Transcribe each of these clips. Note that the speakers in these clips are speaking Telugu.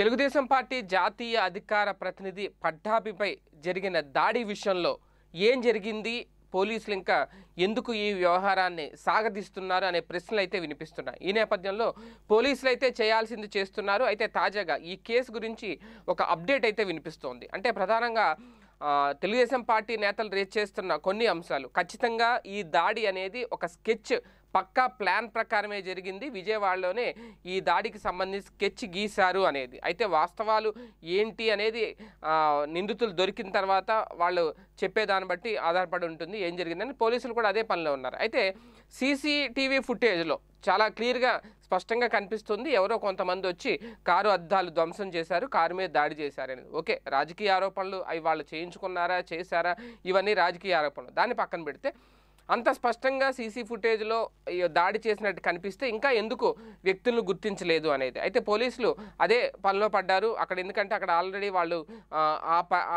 తెలుగుదేశం పార్టీ జాతీయ అధికార ప్రతినిధి పట్టాభిపై జరిగిన దాడి విషయంలో ఏం జరిగింది పోలీసులు ఇంకా ఎందుకు ఈ వ్యవహారాన్ని సాగదీస్తున్నారు అనే ప్రశ్నలు అయితే వినిపిస్తున్నాయి ఈ నేపథ్యంలో పోలీసులు అయితే చేయాల్సింది చేస్తున్నారు అయితే తాజాగా ఈ కేసు గురించి ఒక అప్డేట్ అయితే వినిపిస్తోంది అంటే ప్రధానంగా తెలుగుదేశం పార్టీ నేతలు రేజ్ చేస్తున్న కొన్ని అంశాలు ఖచ్చితంగా ఈ దాడి అనేది ఒక స్కెచ్ పక్కా ప్లాన్ ప్రకారమే జరిగింది విజయవాడలోనే ఈ దాడికి సంబంధించి స్కెచ్ గీశారు అనేది అయితే వాస్తవాలు ఏంటి అనేది నిందితులు దొరికిన తర్వాత వాళ్ళు చెప్పేదాన్ని బట్టి ఆధారపడి ఉంటుంది ఏం జరిగిందని పోలీసులు కూడా అదే పనిలో ఉన్నారు అయితే సీసీటీవీ ఫుటేజ్లో చాలా క్లియర్గా స్పష్టంగా కనిపిస్తుంది ఎవరో కొంతమంది వచ్చి కారు అద్దాలు ధ్వంసం చేశారు కారు మీద దాడి చేశారని ఓకే రాజకీయ ఆరోపణలు అవి వాళ్ళు చేయించుకున్నారా చేశారా ఇవన్నీ రాజకీయ ఆరోపణలు దాన్ని పక్కన పెడితే అంత స్పష్టంగా సీసీ ఫుటేజ్లో దాడి చేసినట్టు కనిపిస్తే ఇంకా ఎందుకు వ్యక్తులను గుర్తించలేదు అనేది అయితే పోలీసులు అదే పనిలో పడ్డారు అక్కడ ఎందుకంటే అక్కడ ఆల్రెడీ వాళ్ళు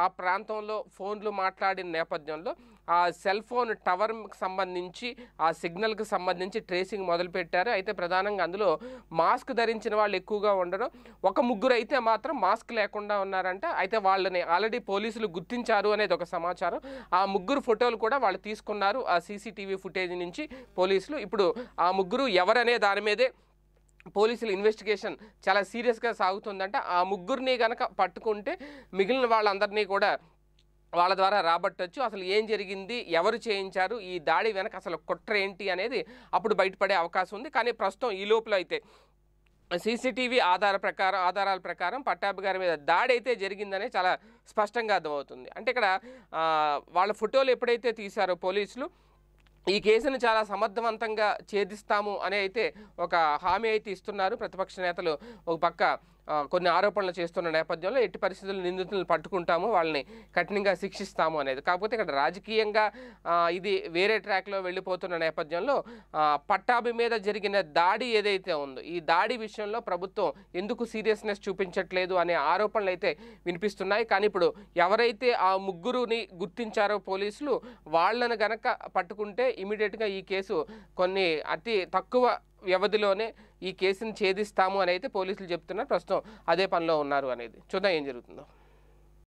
ఆ ప్రాంతంలో ఫోన్లు మాట్లాడిన నేపథ్యంలో ఆ సెల్ ఫోన్ టవర్కి సంబంధించి ఆ సిగ్నల్కి సంబంధించి ట్రేసింగ్ మొదలుపెట్టారు అయితే ప్రధానంగా అందులో మాస్క్ ధరించిన వాళ్ళు ఎక్కువగా ఉండడం ఒక ముగ్గురు అయితే మాత్రం మాస్క్ లేకుండా ఉన్నారంట అయితే వాళ్ళని ఆల్రెడీ పోలీసులు గుర్తించారు అనేది ఒక సమాచారం ఆ ముగ్గురు ఫోటోలు కూడా వాళ్ళు తీసుకున్నారు ఆ సీసీటీవీ ఫుటేజ్ నుంచి పోలీసులు ఇప్పుడు ఆ ముగ్గురు ఎవరనే దాని మీదే పోలీసులు ఇన్వెస్టిగేషన్ చాలా సీరియస్గా సాగుతుందంట ఆ ముగ్గురిని కనుక పట్టుకుంటే మిగిలిన వాళ్ళందరినీ కూడా వాళ్ళ ద్వారా రాబట్టచ్చు అసలు ఏం జరిగింది ఎవరు చేయించారు ఈ దాడి వెనక అసలు కుట్ర ఏంటి అనేది అప్పుడు బయటపడే అవకాశం ఉంది కానీ ప్రస్తుతం ఈ లోపల అయితే సీసీటీవీ ఆధార ప్రకారం ఆధారాల ప్రకారం పట్టాభి గారి మీద దాడి అయితే జరిగిందనే చాలా స్పష్టంగా అర్థమవుతుంది అంటే ఇక్కడ వాళ్ళ ఫోటోలు ఎప్పుడైతే తీశారో పోలీసులు ఈ కేసును చాలా సమర్థవంతంగా ఛేదిస్తాము అని అయితే ఒక హామీ అయితే ఇస్తున్నారు ప్రతిపక్ష నేతలు ఒక పక్క కొన్ని ఆరోపణలు చేస్తున్న నేపథ్యంలో ఎట్టి పరిస్థితుల్లో నిందితులను పట్టుకుంటాము వాళ్ళని కఠినంగా శిక్షిస్తాము అనేది కాకపోతే ఇక్కడ రాజకీయంగా ఇది వేరే ట్రాక్లో వెళ్ళిపోతున్న నేపథ్యంలో పట్టాభి మీద జరిగిన దాడి ఏదైతే ఉందో ఈ దాడి విషయంలో ప్రభుత్వం ఎందుకు సీరియస్నెస్ చూపించట్లేదు అనే ఆరోపణలు అయితే వినిపిస్తున్నాయి కానీ ఇప్పుడు ఎవరైతే ఆ ముగ్గురుని గుర్తించారో పోలీసులు వాళ్ళను గనక పట్టుకుంటే ఇమీడియట్గా ఈ కేసు కొన్ని అతి తక్కువ వ్యవధిలోనే ఈ కేసును ఛేదిస్తాము అని అయితే పోలీసులు చెప్తున్నారు ప్రస్తుతం అదే పనిలో ఉన్నారు అనేది చూద్దాం ఏం జరుగుతుందో